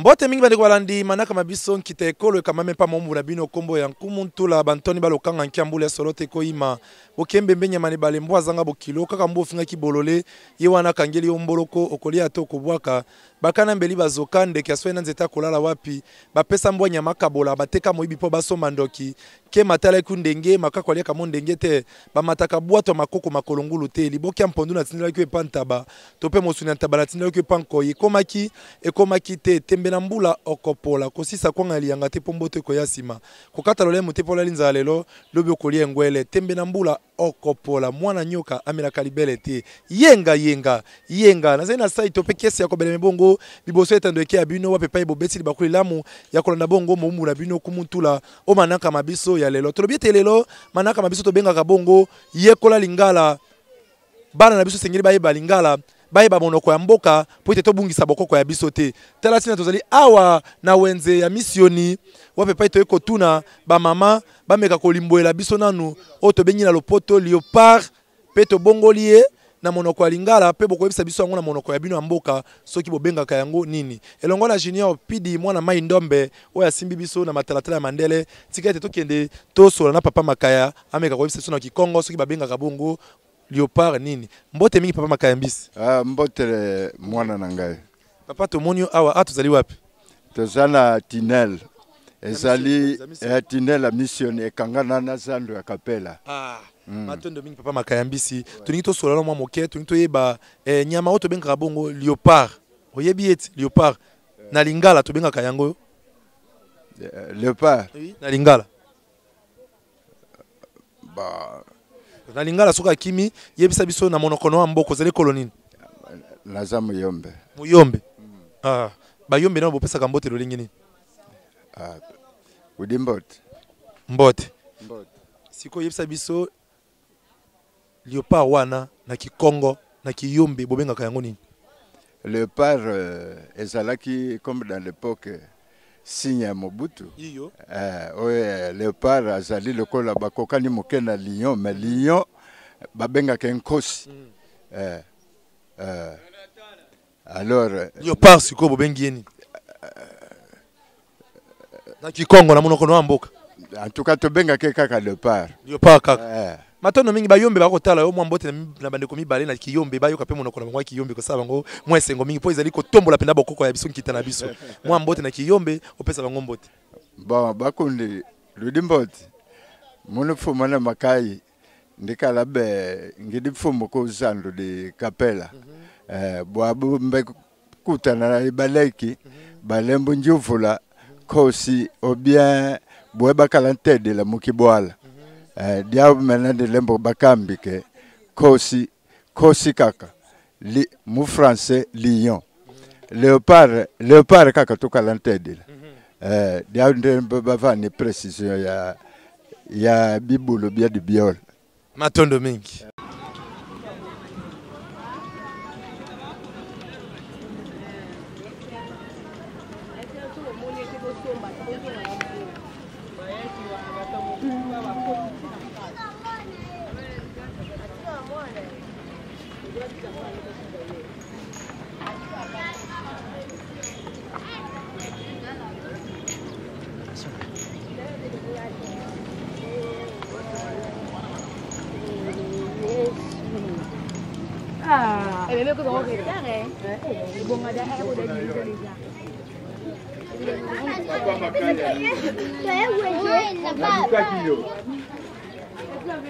mbote mingi bandeko balandi manakama biso nkita ekolo ekama mpe mombula bino nkombo ya nkumu ntula bantoni balokanga nkiambula ya solo te ekoyima bokembe mbeni ya manebale mbo azanga bokilo kaka mbo ofingaki bolole ye wana akangeli yo mboloko okolia te okobwaka bakana mbeli bazoka ndeke aso ye na nzete akolala wapi bapesa mbwa nyama kabola bateka moyibi mpo basomba ndoki ke matalaki ndenge makako aliaka mo ndenge te bamataka bwato makoko makolongulu te liboki ya mpondu natindilaki epa ntaba to mpe mosuni ya ntaba natindilaki epa nkoyi ekomaki ekomaki te tembe pembe na mbula okopola kosisa kuanga liyanga te mpo mboto ekoya nsima kokata lolemo te mpo olali nzala lelo lobi okolia engwele tembe na mbula okopola mwana nyoka amelaka libele te yenga yenga yenga nazali na sai to mpe kesi ya kobelema bongo liboso etando eke ya bino wape epai bobetili bakuli lamu ya kolanda bongo moumbu na bino kumutula o manakama biso ya lelo tolobi ete lelo manakama biso tobengaka bongo yekola lingala bana na biso esengeli bayeba lingala bayeba monoko ya mboka mpo ete tobungisa bokoko ya biso te tala ntina tozali awa na wenze ya misioni wape pai toyei kotuna bamama bameka kolimboyela biso nanu oyo tobengi na lopoto léopard mpe tobongoli ye na monoko ya lingala mpe bokoyebisa biso yango na monoko ya bino ya mboka soki bobengaka yango nini elongo na junior pidi mwana mai ndombe oyo asimbi biso na matalatala ya mandele tika ete tokende tosola na papa makaya ameka koyebisa biso na kikongo soki babengaka bongo léopard nini mbote mingi papa makayambisi ah, mbotele mwana na ngai papa tomoni yo awa a ah, tozali wapi toza na tinel ezali eh, tinel ya mission ekangana na zando ya kapela ah. Mm. matondo mingi papa makayambisi ouais. tolingi tosolana mwa moke tolingi toyeba eh, nyama oyo tobengaka bongo léopard oyebi ete léopard yeah. na lingala tobengaka yango eh, léopard oui. na lingala bah... na lingala soki akimi yebisa biso na monoko na mboka ozali kolo nini naza muyombe muyombe mm. ah, bayombe nao bopesaka mbotelo ndenge nini ah, udi mbote mbote sikoyo yebisa biso léopard wana na kikongo na kiyombe bobengaka yango nini léopard euh, ezalaki comme dans l'époque signe ya mobutu oyo eh, leopard azali lokola bakokani moke na lion mais lion babengaka nkosi mm. eh, eh, alors eh, leopard sikoyo bobengi ye nini eh, na kikongo na monoko na mboka en tout cas tobengaki kaka leopard leopard kaka eh. matondo mingi bayombe bakotala yo mwa mbote na bandeko mibale na kiyombe bayoka mpe monoko na bango ya kiyombe kosala bango mwa esengo mingi mpo ezali kotombola mpenza bokoko ya biso nkita na biso mwa mbote na kiyombe opesa bango mbote bon bakundi ludi mbote munu fumu na makai ndikala be ngidi fumu kuzandu di kapela mm -hmm. eh, bwabu mbe kutana na ibaleki mm -hmm. balembu njuvula kosi obien bwe bakala ntedela mukibwala eh, diabo mene ndi lembo bakambi ke kosi kosi kaka li mu français lion léopard léopard kaka tukala ntedila eh, diabo ndi bava ni ya ya bibulu bia biol matondo mingi Ebebe ko bawo kere. Dare. Ibonga da e wo da ni ko ni ja. Thank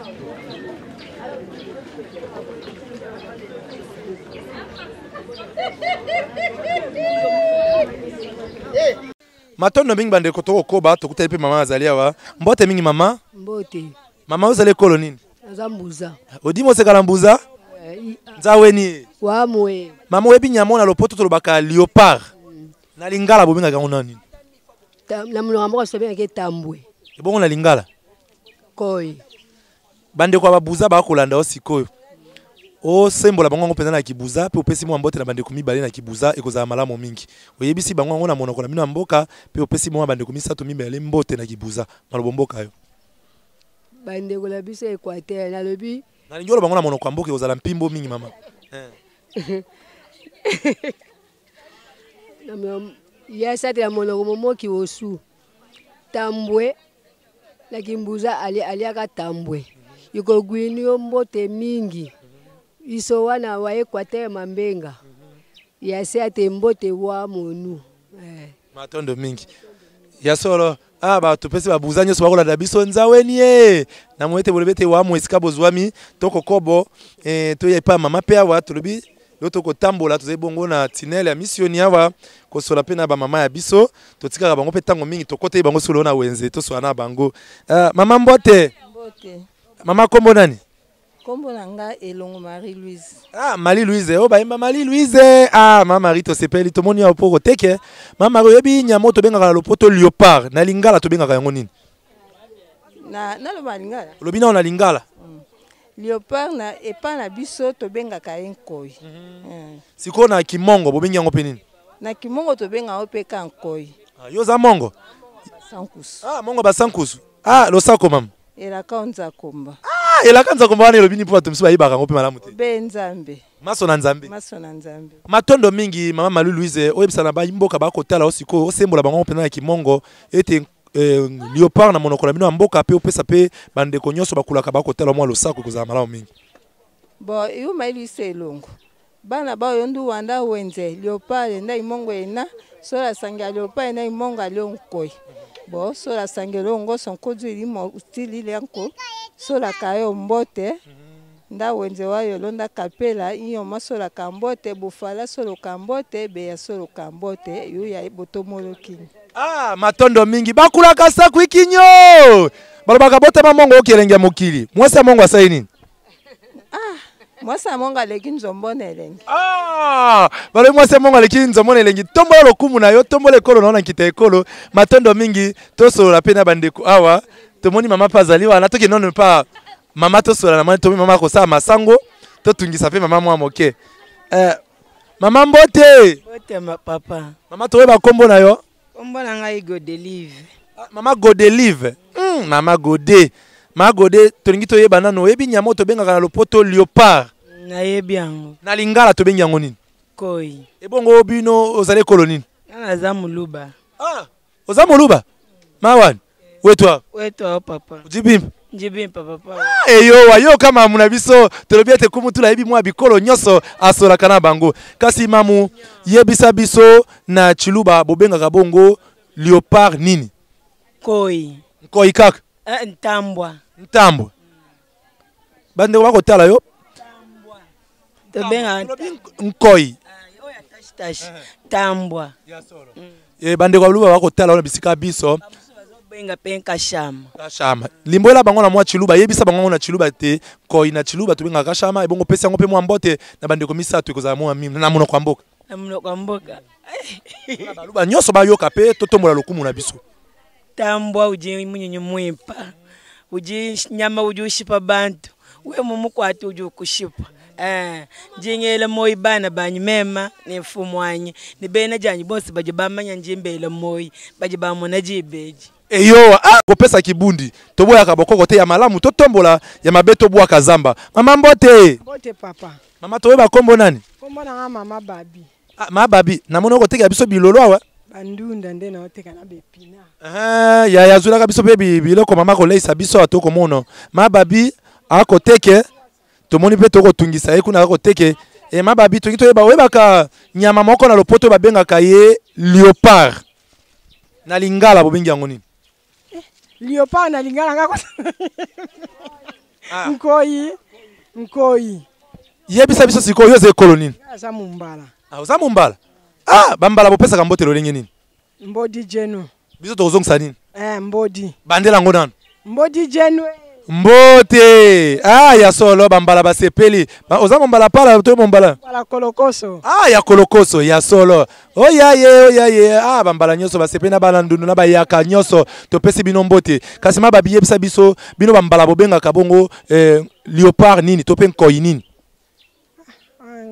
you. Eh, matondo mingi bandeko tokokoba tokutali mpe mama azali awa mbote mingi mama mbote mama ozali ekolo nini aza mbuza odimi osekala mbuza eh, nzaweni wamwe mama oyebi nyama oyo na lopoto tolobaka léopard mm. na lingala bobengaka yango nani na monoko moko tobengaka etambwe ebongo na lingala koy bandeko ya babuza bakolanda yo sikoyo osembola bango yango mpenza na kibuza mpe opesi mwa mbote na bandeko mibale na kibuza ekozala malamu mingi oyebisi bango yango na monoko na bino ya mboka mpe opesi mwa bandeko misato mibale mbote na kibuza malobo mboka yo bandeko na biso equateur nalobi nalingi oloba yango na monoko ya mboka ekozala mpimbo mingi mama eh. ya sate na monoko momoki osu tambwe na kimbuza aliaka tambwe yiko gwini yombote mingi iso wana wayekwata ya mambenga yase ate mbote wa monu eh. matondo mingi ya solo ah bato mpenzi babuza nyonso bakolanda biso nzaweni ye namoni ete bolobi ete wamu esika bozwami tokokobo eh, toya epai ya mama mpe awa tolobi lo tokotambola tozali bongo na tinele ya misioni awa kosola mpe na bamama ya biso totikaka bango mpe ntango mingi tokoteli bango solo na wenze tosola na bango uh, mama mbote, mbote. mama kombo nani kombo na nga elongo marie louise ah marie louise oyo oh, bayemba marie louise ah ma marie tosepeli tomoni ya opoko teke ma marie oyebi nyama oyo tobengaka lopoto léopard na lingala tobengaka yango nini naloba lingala olobi nao na lingala mm. léopard na epa na biso tobengaka ye nkoi mhm. mm. sikoyo na kimongo bobengi yango mpe nini na kimongo tobenga yango mpe ka nkoi ah, yo oza mongo ah, mongo basankusu ah losako mama elaka onzakomba ah, elaka nzakomba wana elobi nini mpo bato misu bayebaka yango mpe malamu te obe nzambe maso na nzambe maso na nzambe matondo mingi mama malu louise oyebisa na bamboka bakotala o sikoyo osembola bango mpena ya kimongo ete eh, léopard na monoko na bino ya mboka mpe opesa mpe bandeko nyonso bakulaka bakotala mwa losako ekozala malamu mingi bon eyuma eliso elongo bana baoyo ndu wanda wenze léopard enda imongo ena solo asangela léopard ena imongo alio nkoyi mm -hmm. bon so la sangelo ongo sonkodu eli motili lianko solaka yo mbote nda wenze wayo elondaka pela iyoma solaka mbote bofala soloka mbote beya soloka mbote yuya botomolokini ah, matondo mingi bakulaka saku ikinyo balobaka botema mongo okelenge ya mokili mwasi ya mongo asali nini mwasi amongo aleki nzombono elengi ah! balobi mwasi amongo aleki nzombono elengi tombola lokumu na yo tombola ekolo na yo na nkita ekolo matondo mingi tosolola mpe na bandeko awa tomoni mama mpe azali wana toki nano mpa mama tosolola na moni tomoni mama akosala masango totungisa mpe mama mwa moke eh, mama mbote papa mama toyeba nkombo na yo nkombo na ngai godelive ah, mama godelive hmm, mama gode magode tolingi toyeba nano oyebi nyama oyo tobengaka na lopoto léopard nayebi yango na lingala tobengi yango nini koi ebongo eh, oh, bino ozali ekolo nini ah, naza moluba ah, oza moluba mawani wetwa wetwa oh, papa jibimba ah, eyowa eh, yoka mamu na biso tolobi ete kumu tula mwa bikolo nyonso asolaka na bango kasi mamu yebisa biso na chiluba bobengaka bongo léopard nini koi nkoi kaka eh, ntambwa ntambwa bandeko bakotala yo tobengaolobi nkoi ah, eh, eh. tambwa mm. eh, bandeko baluba bakotala yo na bisika biso benga pe kashama limboela bango na mwa chiluba yebisa bango na chiluba te koi na chiluba tobenga kashama ebongo pesa yango mpe mwa mbote na bandeko misato ekozala mwa mime na monoko ya mboka na monoko ya mboka baluba nyonso bayoka mpe totombola lokumu na biso tambwa uje munyonyo mwepa nyama ujinyama ushipa bantu we mumukwata ujukushipa eh jingela moyi bana banyi mema nefumwanye bena janyi bonse baje bamanya njimbela moyi baje bamona jibeji eyo eh, akopesa ah, kibundi tobwaka bokoko te ya malamu totombola ya mabe tobwaka zamba mama mbote mbote papa mama toyeba kombo nani kombo nanga mama babi ah, mama babi namoni okotekela biso bilolo awa bandunda nde naoteka na bepina eh, yaya azwilaka biso mpe biloko mama koleisa biso ya tokomona mababi akoteke tomoni mpe tokotungisa ye kuna akoteke e mababi toki toyeba oyebaka nyama moko na lopoto babengaka ye léopard na lingala bobengi yango nini eh, léopard na lingala nga ah. nkoyi nkoyi yebisa biso sikoyo oza ekolo nini aza mombala ah, oza mombala ah bambala bopesaka mbotelo ndenge nini mbodi jenu biso tokozongisa nini eh, mbodi bandela yango nano mbodi jenu eh. mbote ah, ya solo bambala basepeli ba, oza mombala pala to mombala ah, ya kolokoso ya solo oyaye oyaye ah, bambala nyonso basepeli na bana ndundu na bayaka nyonso topesi bino mbote kasi ma babiyebisa biso bino bambala bobengaka bongo eh, leopard nini to mpe nkoi nini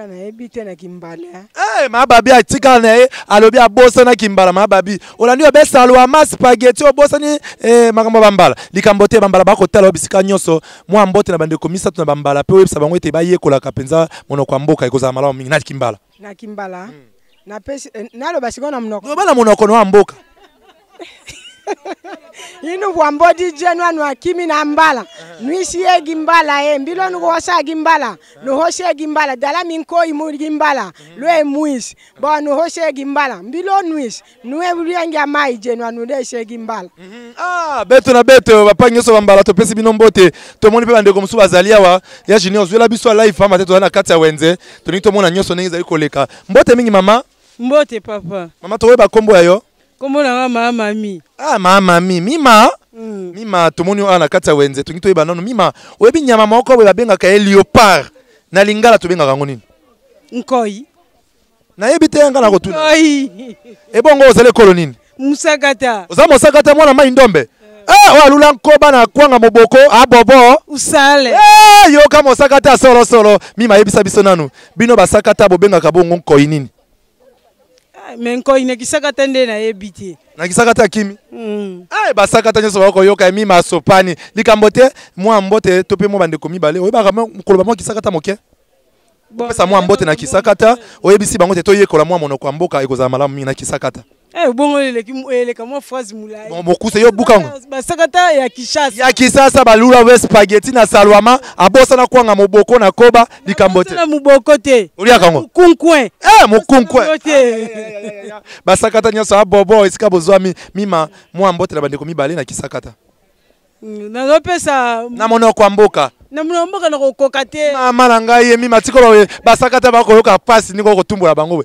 kaka nayebi te na kimbala hey, eh? eh, mababi atikala na ye alobi abosana kimbala mababi olandi obesa alwa maspageti obosani eh, makambo ya bambala likambo te bambala bakotala yo bisika nyonso mwa mbote na bandeko misato na bambala mpe oyebisa bango ete bayekolaka mpenza monoko ya mboka ekozala malamu mingi na kimbala na kimbala mm. napesi eh, naloba sikoyo na monoko loba na monoko no ya mboka inu bwambodi jenwa nwa kimi na mbala nwisi yegi e eh, mbilo nuhosa gi mbala nuhosa dala minko imu gi lwe mwisi bo nuhosa yegi mbilo nwisi nuwe ryengi amayi jenwa nudesha yegi mm-hmm. ah beto na beto bapangi nyonso bambala topesi bino mbote tomoni mpe bandeko mosusu bazali awa ya junior ozwela biso alive pamba te toza na kati ya wenze tolingi tomona nyonso ndenge ezali koleka mbote mingi mama mbote papa mama tokoyeba nkombo ya yo kombo nanga mama mi ah mama mi mima mm. mima tomoni oyo na kati ya wenze tongi toyeba nano mima oyebi nyama moko boye babengaka ye leopard na lingala tobengaka yango nini nkoi nayebi te nga na kotuna ebongo ozali ekolo nini musakata oza mosakata mwana mai ndombe eh. Eh, oyo alula nkoba na kwanga moboko abobo ah, usale eh, yoka mosakata solosolo mima yebisa biso nanu bino basakata bobengaka bongo nkoi nini me nkoi nekisaka te nde nayebi te nakisaka te akimi mm. ay ah, basaka te nyonso bakoyoka emi masopani likambo te mwa mbote to mpe mwa bandeko mibale oyebaka koloba mwa kisaka ta moke opesa mwa mbote na kisaka ta oyebisi bango te toyekola mwa monoko amboka mboka ekozala malamu mingi na kisaka ta Eh, bon, beaucoup yo bukanga. Basakata ya Kishasa. Ya Kishasa balula we spaghetti na salwama abosana kwanga moboko na koba likambote. Na moboko te. Olia kango. Eh mukunkwe. Basakata nyoso abobo esika bozwa mi mima mwa mbote na bandeko mibale na Kisakata. Mm, nazopesa na monoko ya mboka na monoko ya mboka na kokoka te mama na ngai ye tikolo basakata bakoyoka mpasi ndingo kotumbola bango we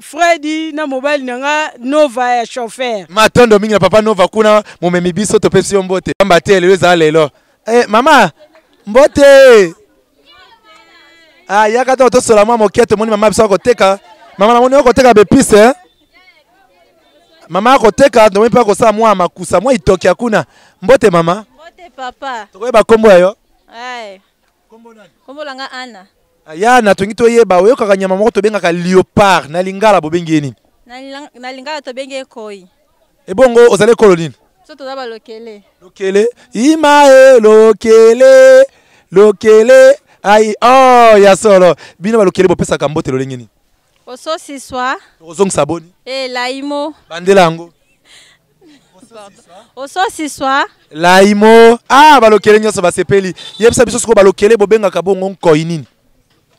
fredi na mobali na nga nova ya chauffeur matondo mingi na papa nova kuna momemi biso topesi yo mbote pamba te lelo ezala lelo eh, mama mbote ayaka ah, to tosola mwa moke tomoni mama biso akoteka mama namoni okoteka bepise eh? mama akoteka tomoni mpe akosala mwa makusa mwa itoki ya kuna mbote mama mbote papa tokoyeba kombo ya yo kombo nanga ana ya natongi toyeba oyokaka nyama moko tobengaka léopard na lingala bobengi ye nini na lingala tobengi ekoi ebongo ozali ekolo nini so toza balokele lokele ima e lokele lokele ai o oh, ya solo bino balokele bopesaka mbote lolenge nini ososiswa ozongisa boni elaimo bandela yango ososiswa laimo a ah, balokele nyonso basepeli yebisa biso sikoyo balokele bobengaka bongo nkoi nini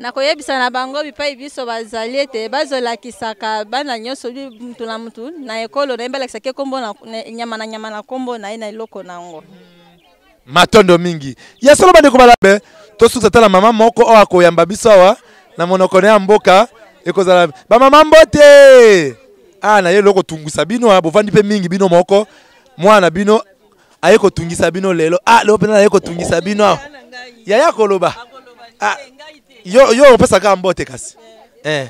nakoyebisa na bango bipai biso bazali ete bazolakisaka bana nyonso li mutu na mutu na ekolo na ye balakisaki kombo nyama na nyama na kombo na ye na eloko na yango matondo mingi ya solo bandeko balabe tosukisa tala mama moko oyo akoyamba biso awa na monoko na ya mboka ekozala bamama mbote ah na ye eloko otungwisa bino bovandi mpe mingi bino moko mwana bino aye kotungisa bino lelo ah lelo mpena naye kotungisa bino awa yaya koloba ah. yo yo opesaka mbote kasi eh, eh.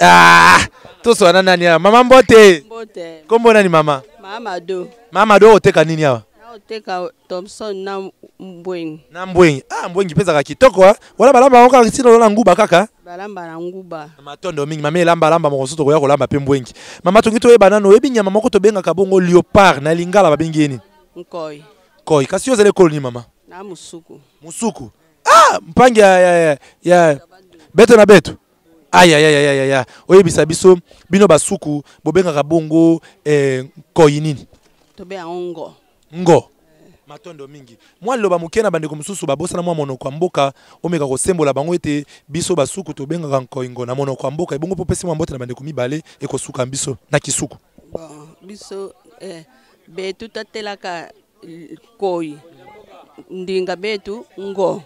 ah toswana nani awa mama mbote, mbote. kombo nani mama mamado mamado oteka nini awa oteka thomson na mbwengi na mbwengi ah mbwengi mpezaka kitoko a wala balamba yango kaka ntina lola nguba kaka balamba na nguba matondo mingi mama elambalamba mokoso tokoya kolamba mpe mbwengi mama tongi toyeba nano oyebi nyama moko tobengaka bongo leopard na lingala babengi nini nkoi nkoi kasi yo ozali ekolo mama na musuku musuku ah mpange ya, ya, ya beto na beto ayayayayaya oyebisa biso bino basuku bobengaka bongo eh, nkoyi nini tobeya ngo ngo matondo mingi mwa loba moke na bandeko mosusu babosana mwa monoko ya mboka omeka kosembola bango ete biso basuku tobengaka nkoingo na monoko ya mboka ebongo mpo pesi mwa mbote na bandeko mibale ekosuka biso na kisuku bon biso eh, betu tatelaka eh, koyi ndinga betu ngo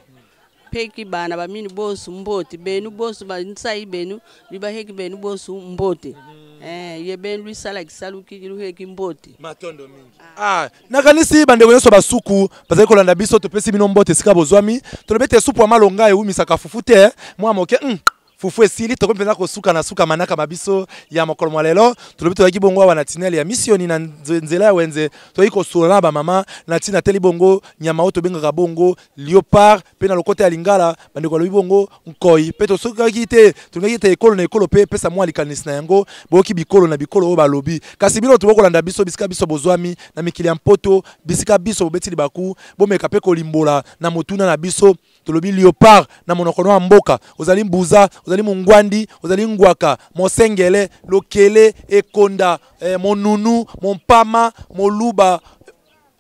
pheki bana ba mini bosu mboti benu bosu bansayi benu libaheki benu bosu mboti mm. eh, ye benu luisala kisaluki luheki mboti matondo mingi ah. ah, nakanisi bandeko nyonso basuku bazali kolanda biso topesi bino mbote esika bozwami tolobi ete supu ya malonga ewumisaka fufu te mwa moke mm. fufu esili tokomi mpenza kosuka na suka manakama biso ya mokolo mwa lelo tolobi toyaki bongo awa na tinele ya misioni na nzela ya wenze toyaki kosola na bamama na ntina teli bongo nyama oyo tobengaka bongo leopard mpe na lokota ya lingala bandeko balobi bongo nkoi mpe tosukaki te tolingaki te ekolo na ekolo mpe pesa mwa likanisi na yango boyoki bikolo na bikolo oyo balobi kasi bino tobokolanda biso bisika biso bozwami na mikili ya mpoto bisika biso bobeteli baku bomeka mpe kolimbola na motuna na biso tolobi léopard na monoko ya mboka ozali mbuza ozali mongwandi ozali ngwaka mosengele lokele ekonda eh, monunu mompama moluba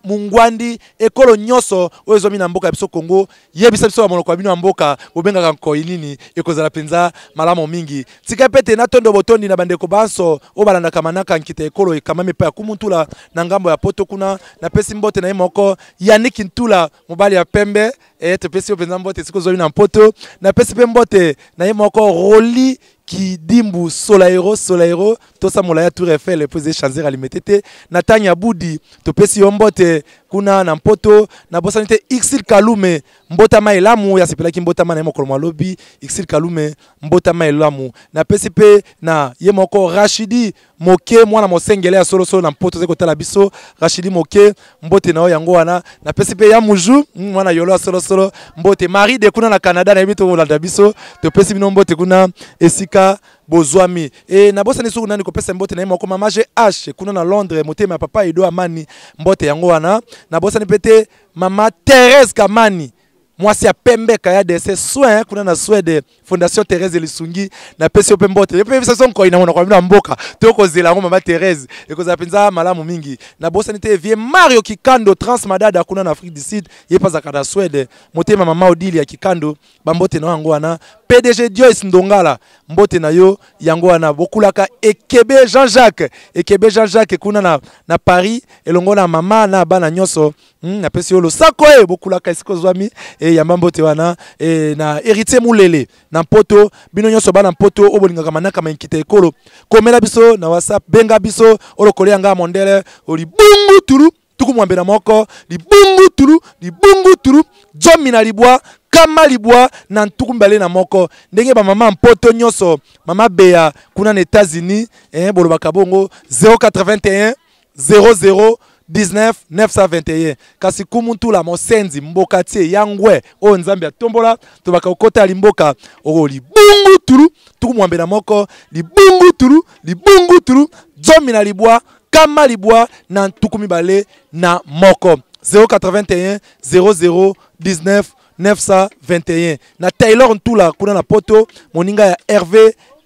mungwandi ekolo nyonso oyo ezomi na mboka ya biso congo yebisa biso bamonoko ya bino ya mboka bobengaka nkoi nini ekozala mpenza malamu mingi tika pete natondo botondi na bandeko banso oyo balandaka manaka nkita ekolo ekamami epai ya kumutula na ngambo ya poto kuna napesi mbote na ye moko yaniki ntula mobali ya pembe eh, e, topesi yo mpenza mbote esika ozomi na mpoto napesi mpe mbote na ye moko roli kidimbu solaero solaero tosamola ya tour fl mpo eza changer alime te te na ntango ya budi topesi yo mbote kuna na mpoto nabosani te xil kalume mbotama elamu asepelaki mbotama na ye mokolo mwalobi xil kalume mbotama elamu napesi mpe na ye moko rashidi moke mwana mosengele ya solosolo na mpoto ozai kotala biso rashidi moke mbote nao yango wana napesi mpe ya muju mm, mwana yolo ya solosolo mbote marie de kuna na canada nayebi tokolanda biso topesi bino mbote kuna esika bozwami e nabosani suku nani kopesa mbote na ye moko mama gh kuna na londres motema ya papa edo amani mbote yango wana nabosani mpe te mama therese kamani mwasi ya pembe kayadese swin kuna na de fondation n'a lisungi na yo mpe mbote yo mpe yebisa biso mokoi na monoko na mboka Thérèse yango mama therese ekozala mpenza malamu mingi nabosani te vie mario kikando transmadada kuna na afrique du sud yepa mpe azalaka na motema mama odili ya kikando bambote na yango pdg diois ndongala mbote na yo yango wana bokulaka ekebe jean-jacques ekebe jean-jacques kuna na, na paris elongo na mama na bana nyonso mm, napesi yo losako e bokulaka esika ozwami e eh, yamba mbote wana e, na héritier mulele na mpoto bino nyonso bana mpoto oyo bolingaka manaka mankita ekolo komela biso na whatsapp benga biso olokolo yanga mondele olibungu tulu tukumwambela moko libungu tulu libungu tulu zomi na libwa kama libwa na ntuku mbale na moko ndenge bamama mpoto nyonso mama beya kuna na états-unis eh, bolobaka bongo 081 00 19 kasi kumu ntula mosenzi mboka tie yangwe oyo nzambe atombola tobaka kokotali mboka oko libungu tulu tukumwambela moko libungu tulu libungu tulu zomi na libwa kama libwa na ntuku mibale na moko 081 00 19 921 na taylor ntula kuna na poto moninga ya rv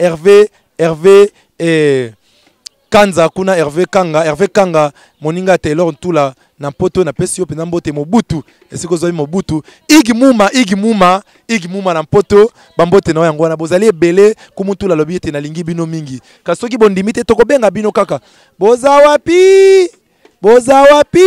rv rv eh, kanza kuna herve kanga herve kanga moninga ya taylor ntula na mpoto napesi yo mpenza mbote mobutu esika ozwami mobutu igi muma igi muma igi muma na mpoto bambote na yo yango wana bozali ebele kumutula alobi ete nalingi bino mingi kasi soki bondimi te tokobenga bino kaka boza wapi boza wapi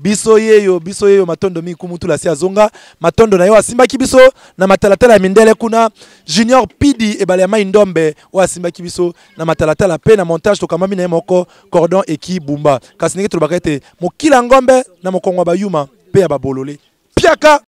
biso yeyo biso yeyo matondo miku mutula si azonga matondo na ye asimbaki biso na matalatala ya mindele kuna junior pidi ebale ya mai ndombe oyo asimbaki biso na matalatala mpe na montage tokamwami na ye moko cordon eki bumba kasi ndenge tolobaka ete mokila ngombe na mokongo ya bayuma mpe ya babolole piaka